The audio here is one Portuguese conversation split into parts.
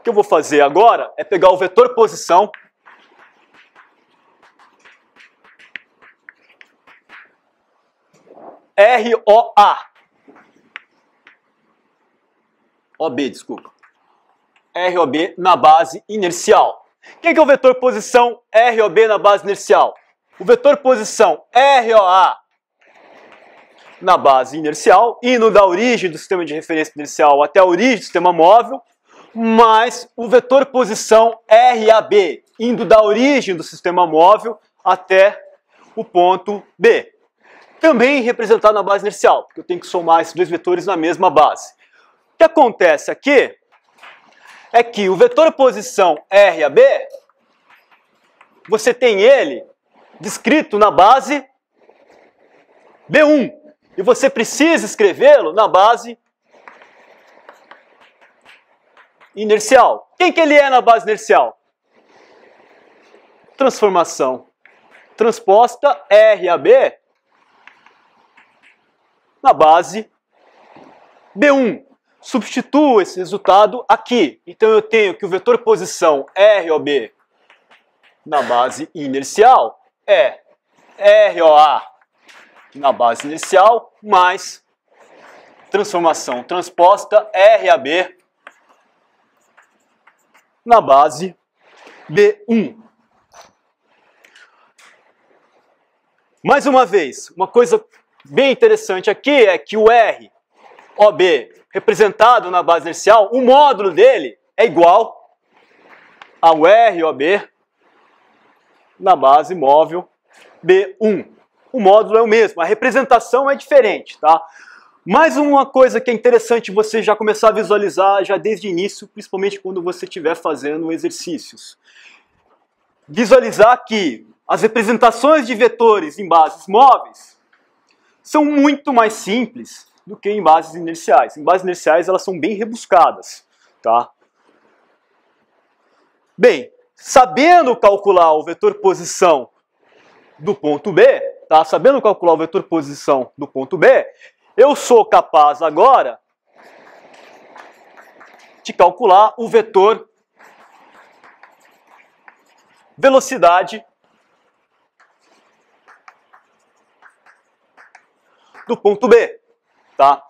O que eu vou fazer agora é pegar o vetor posição ROA. OB, desculpa. ROB na base inercial. Quem que é o vetor posição ROB na base inercial? O vetor posição ROA na base inercial, indo da origem do sistema de referência inercial até a origem do sistema móvel, mais o vetor posição RAB, indo da origem do sistema móvel até o ponto B. Também representado na base inercial, porque eu tenho que somar esses dois vetores na mesma base. O que acontece aqui é que o vetor posição RAB, você tem ele descrito na base B1, e você precisa escrevê-lo na base inercial. Quem que ele é na base inercial? Transformação. Transposta RAB na base B1. Substituo esse resultado aqui. Então eu tenho que o vetor posição ROB na base inercial é ROA na base inercial mais transformação transposta RAB na base B1. Mais uma vez, uma coisa bem interessante aqui é que o R, OB, representado na base inercial, o módulo dele é igual ao R, OB, na base móvel B1. O módulo é o mesmo, a representação é diferente, tá? Mais uma coisa que é interessante você já começar a visualizar já desde o início, principalmente quando você estiver fazendo exercícios. Visualizar que as representações de vetores em bases móveis são muito mais simples do que em bases inerciais. Em bases inerciais elas são bem rebuscadas, tá? Bem, sabendo calcular o vetor posição do ponto B, tá? Sabendo calcular o vetor posição do ponto B, eu sou capaz agora de calcular o vetor velocidade do ponto B, tá?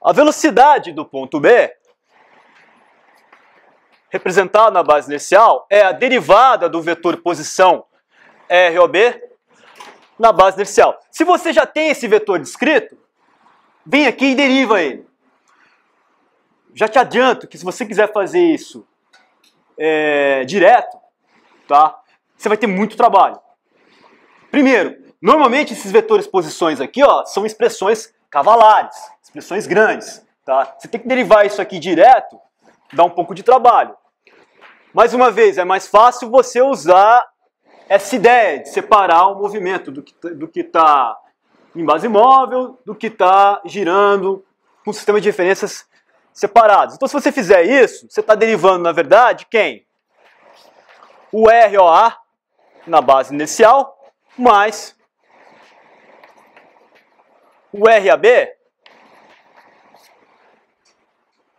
A velocidade do ponto B, representada na base inicial, é a derivada do vetor posição ROB na base inercial. Se você já tem esse vetor descrito, vem aqui e deriva ele. Já te adianto que se você quiser fazer isso é, direto, tá? Você vai ter muito trabalho. Primeiro, normalmente esses vetores posições aqui, ó, são expressões cavalares, expressões grandes, tá? Você tem que derivar isso aqui direto, dá um pouco de trabalho. Mais uma vez, é mais fácil você usar essa ideia de separar o movimento do que está tá em base móvel, do que está girando com um sistema de referências separados. Então, se você fizer isso, você está derivando, na verdade, quem? O ROA na base inicial, mais o RAB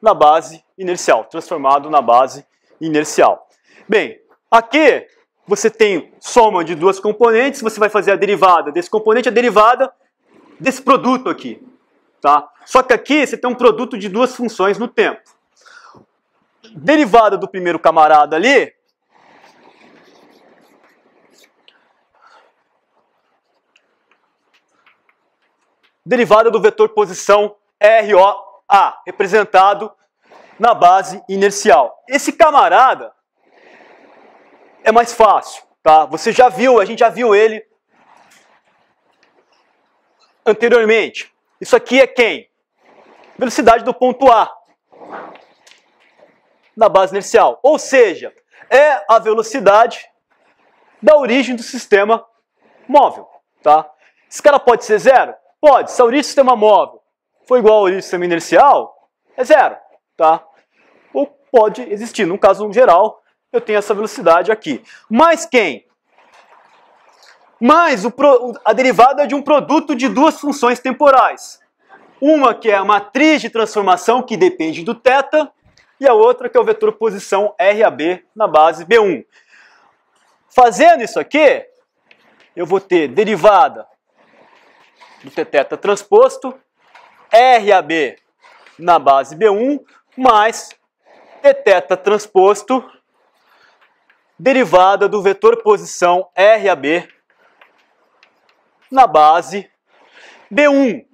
na base inercial, transformado na base inercial. Bem, aqui você tem soma de duas componentes, você vai fazer a derivada desse componente, a derivada desse produto aqui. Tá? Só que aqui você tem um produto de duas funções no tempo. Derivada do primeiro camarada ali, derivada do vetor posição ROA, representado na base inercial. Esse camarada é mais fácil, tá? Você já viu, a gente já viu ele anteriormente. Isso aqui é quem? Velocidade do ponto A da base inercial. Ou seja, é a velocidade da origem do sistema móvel, tá? Esse cara pode ser zero? Pode. Se a origem do sistema móvel for igual à origem do sistema inercial, é zero, tá? Ou pode existir, num caso geral, eu tenho essa velocidade aqui. Mais quem? Mais pro, a derivada é de um produto de duas funções temporais. Uma que é a matriz de transformação que depende do θ e a outra que é o vetor posição RAB na base B1. Fazendo isso aqui, eu vou ter derivada do θ transposto RAB na base B1 mais θ transposto derivada do vetor posição RAB na base B1.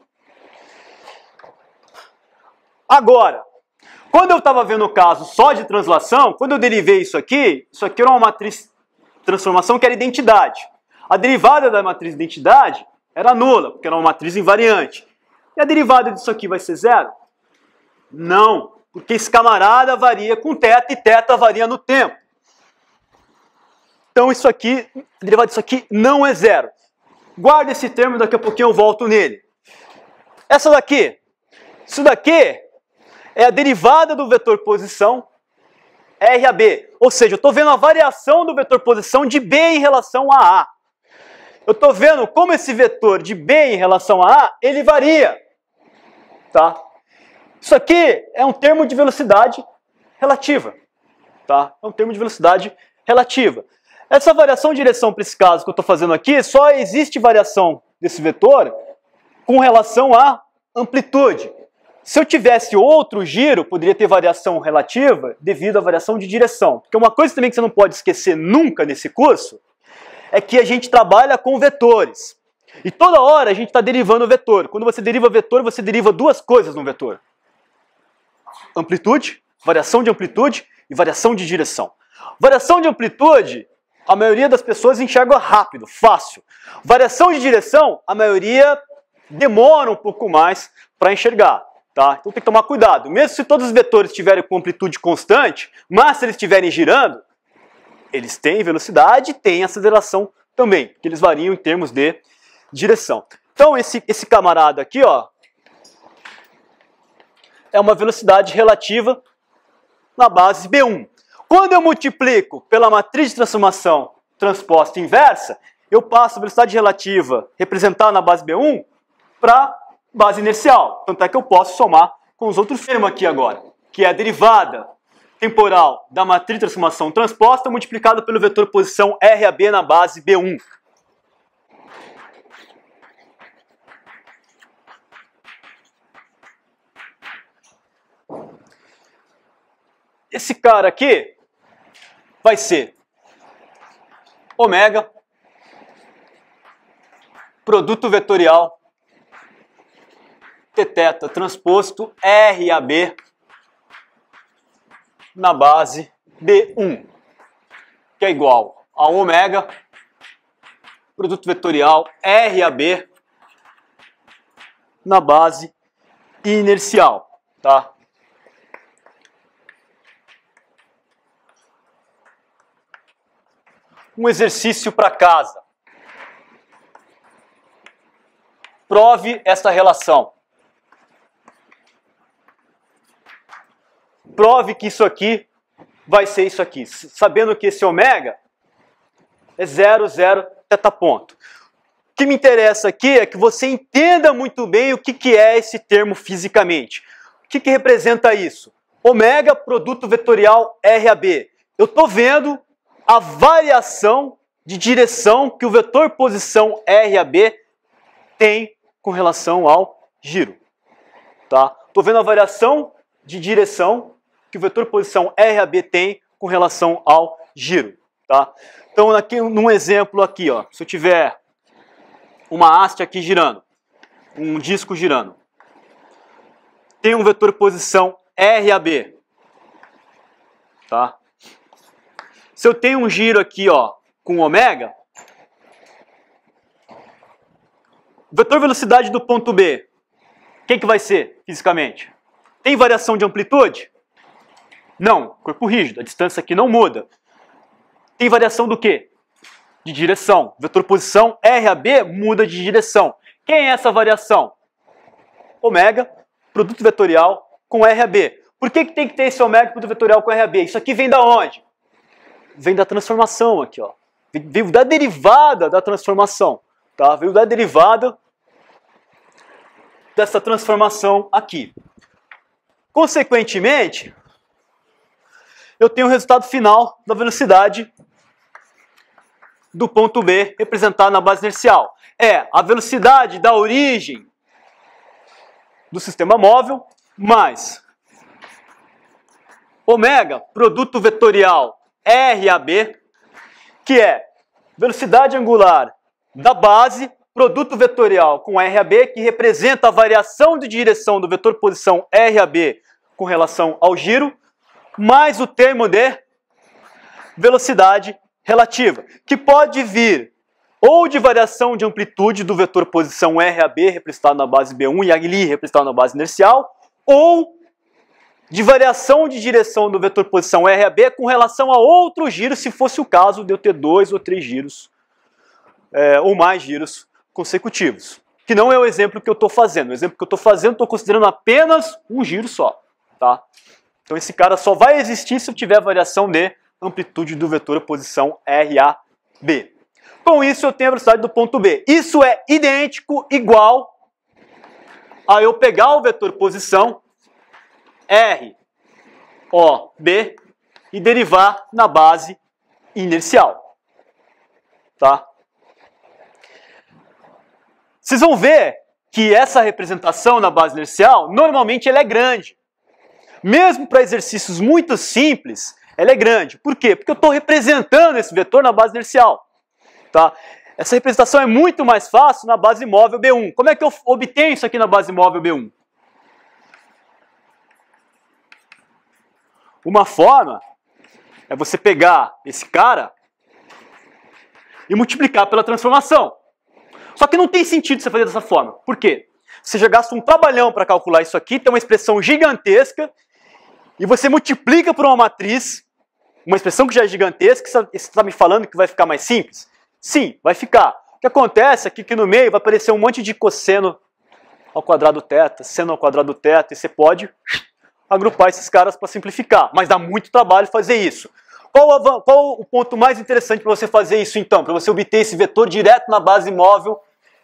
Agora, quando eu estava vendo o caso só de translação, quando eu derivei isso aqui, isso aqui era uma matriz transformação que era identidade. A derivada da matriz identidade era nula, porque era uma matriz invariante. E a derivada disso aqui vai ser zero? Não, porque esse camarada varia com teta e teta varia no tempo. Então isso aqui, a derivada disso aqui não é zero. Guarda esse termo, daqui a pouquinho eu volto nele. Essa daqui, isso daqui é a derivada do vetor posição R a B. Ou seja, eu estou vendo a variação do vetor posição de B em relação a A. Eu estou vendo como esse vetor de B em relação a A, ele varia. Tá? Isso aqui é um termo de velocidade relativa. Tá? É um termo de velocidade relativa. Essa variação de direção para esse caso que eu estou fazendo aqui, só existe variação desse vetor com relação à amplitude. Se eu tivesse outro giro, poderia ter variação relativa devido à variação de direção. Porque uma coisa também que você não pode esquecer nunca nesse curso é que a gente trabalha com vetores. E toda hora a gente está derivando o vetor. Quando você deriva vetor, você deriva duas coisas no vetor. Amplitude, variação de amplitude e variação de direção. Variação de amplitude a maioria das pessoas enxerga rápido, fácil. Variação de direção, a maioria demora um pouco mais para enxergar. Tá? Então tem que tomar cuidado. Mesmo se todos os vetores estiverem com amplitude constante, mas se eles estiverem girando, eles têm velocidade e têm aceleração também, que eles variam em termos de direção. Então esse, esse camarada aqui ó, é uma velocidade relativa na base B1. Quando eu multiplico pela matriz de transformação transposta inversa, eu passo a velocidade relativa representada na base B1 para base inercial. Tanto é que eu posso somar com os outros termos aqui agora, que é a derivada temporal da matriz de transformação transposta multiplicada pelo vetor posição RAB na base B1. Esse cara aqui vai ser ômega, produto vetorial, t-teta transposto RAB na base b 1 que é igual a ômega, produto vetorial RAB na base inercial, tá? um exercício para casa. Prove essa relação. Prove que isso aqui vai ser isso aqui, sabendo que esse ômega é 0, 0, teta ponto. O que me interessa aqui é que você entenda muito bem o que, que é esse termo fisicamente. O que, que representa isso? Ômega, produto vetorial RAB. Eu estou vendo a variação de direção que o vetor posição RAB tem com relação ao giro. Tá? Estou vendo a variação de direção que o vetor posição RAB tem com relação ao giro. Tá? Então, aqui, num exemplo aqui, ó, se eu tiver uma haste aqui girando, um disco girando, tem um vetor posição RAB. Tá? Se eu tenho um giro aqui ó, com ômega, vetor velocidade do ponto B, quem que vai ser fisicamente? Tem variação de amplitude? Não, corpo rígido, a distância aqui não muda. Tem variação do quê? De direção. Vetor posição RAB muda de direção. Quem é essa variação? Ômega, produto vetorial com RAB. Por que, que tem que ter esse ômega produto vetorial com RAB? Isso aqui vem da onde? vem da transformação aqui, ó. Veio da derivada da transformação, tá? Veio da derivada dessa transformação aqui. Consequentemente, eu tenho o resultado final da velocidade do ponto B representado na base inercial. É a velocidade da origem do sistema móvel mais ômega, produto vetorial RAB, que é velocidade angular da base, produto vetorial com RAB, que representa a variação de direção do vetor posição RAB com relação ao giro, mais o termo de velocidade relativa, que pode vir ou de variação de amplitude do vetor posição RAB representado na base B1 e ali representado na base inercial, ou de variação de direção do vetor posição r_ab com relação a outro giro, se fosse o caso de eu ter dois ou três giros, é, ou mais giros consecutivos. Que não é o exemplo que eu estou fazendo. O exemplo que eu estou fazendo, estou considerando apenas um giro só. Tá? Então esse cara só vai existir se eu tiver variação de amplitude do vetor posição r_ab. Com isso eu tenho a velocidade do ponto B. Isso é idêntico, igual a eu pegar o vetor posição R, O, B e derivar na base inercial. Tá? Vocês vão ver que essa representação na base inercial, normalmente ela é grande. Mesmo para exercícios muito simples, ela é grande. Por quê? Porque eu estou representando esse vetor na base inercial. Tá? Essa representação é muito mais fácil na base móvel B1. Como é que eu obtenho isso aqui na base móvel B1? Uma forma é você pegar esse cara e multiplicar pela transformação. Só que não tem sentido você fazer dessa forma. Por quê? Você já gasta um trabalhão para calcular isso aqui, tem uma expressão gigantesca, e você multiplica por uma matriz, uma expressão que já é gigantesca, e você está me falando que vai ficar mais simples? Sim, vai ficar. O que acontece é que aqui no meio vai aparecer um monte de cosseno ao quadrado teta, seno ao quadrado teta, e você pode agrupar esses caras para simplificar, mas dá muito trabalho fazer isso. Qual, qual o ponto mais interessante para você fazer isso então? Para você obter esse vetor direto na base móvel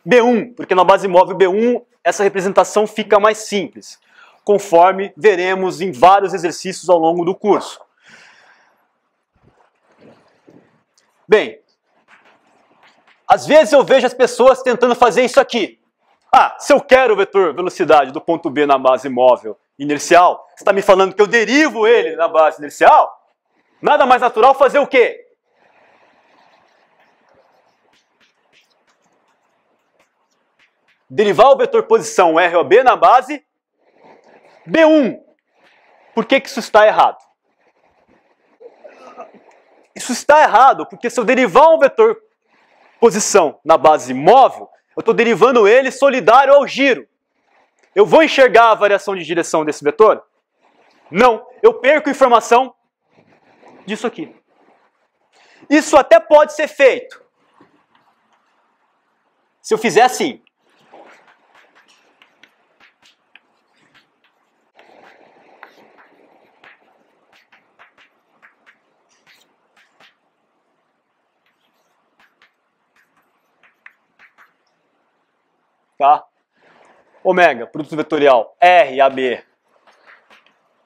B1, porque na base móvel B1 essa representação fica mais simples, conforme veremos em vários exercícios ao longo do curso. Bem, às vezes eu vejo as pessoas tentando fazer isso aqui. Ah, se eu quero o vetor velocidade do ponto B na base móvel inercial. Você está me falando que eu derivo ele na base inercial? Nada mais natural fazer o quê? Derivar o vetor posição R ou B na base B1. Por que, que isso está errado? Isso está errado, porque se eu derivar um vetor posição na base móvel, eu estou derivando ele solidário ao giro. Eu vou enxergar a variação de direção desse vetor? Não. Eu perco informação disso aqui. Isso até pode ser feito. Se eu fizer assim. Tá? ômega, produto vetorial RAB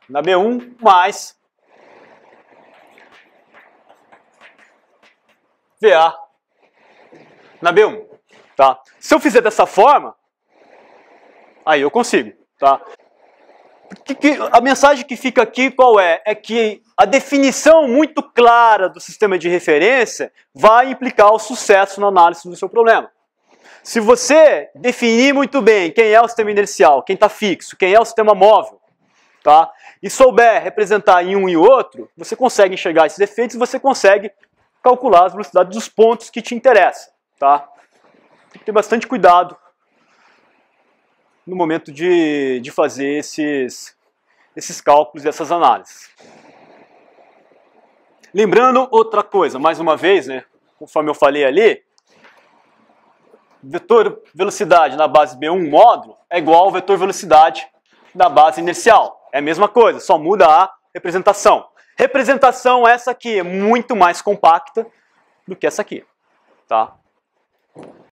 na B1, mais VA na B1, tá? Se eu fizer dessa forma, aí eu consigo, tá? Que, que, a mensagem que fica aqui qual é? É que a definição muito clara do sistema de referência vai implicar o sucesso na análise do seu problema. Se você definir muito bem quem é o sistema inercial, quem está fixo, quem é o sistema móvel, tá? e souber representar em um e outro, você consegue enxergar esses efeitos e você consegue calcular as velocidades dos pontos que te interessam. Tá? Tem que ter bastante cuidado no momento de, de fazer esses, esses cálculos e essas análises. Lembrando outra coisa, mais uma vez, né, conforme eu falei ali, vetor velocidade na base B1 módulo é igual ao vetor velocidade na base inercial. É a mesma coisa, só muda a representação. Representação essa que é muito mais compacta do que essa aqui, tá?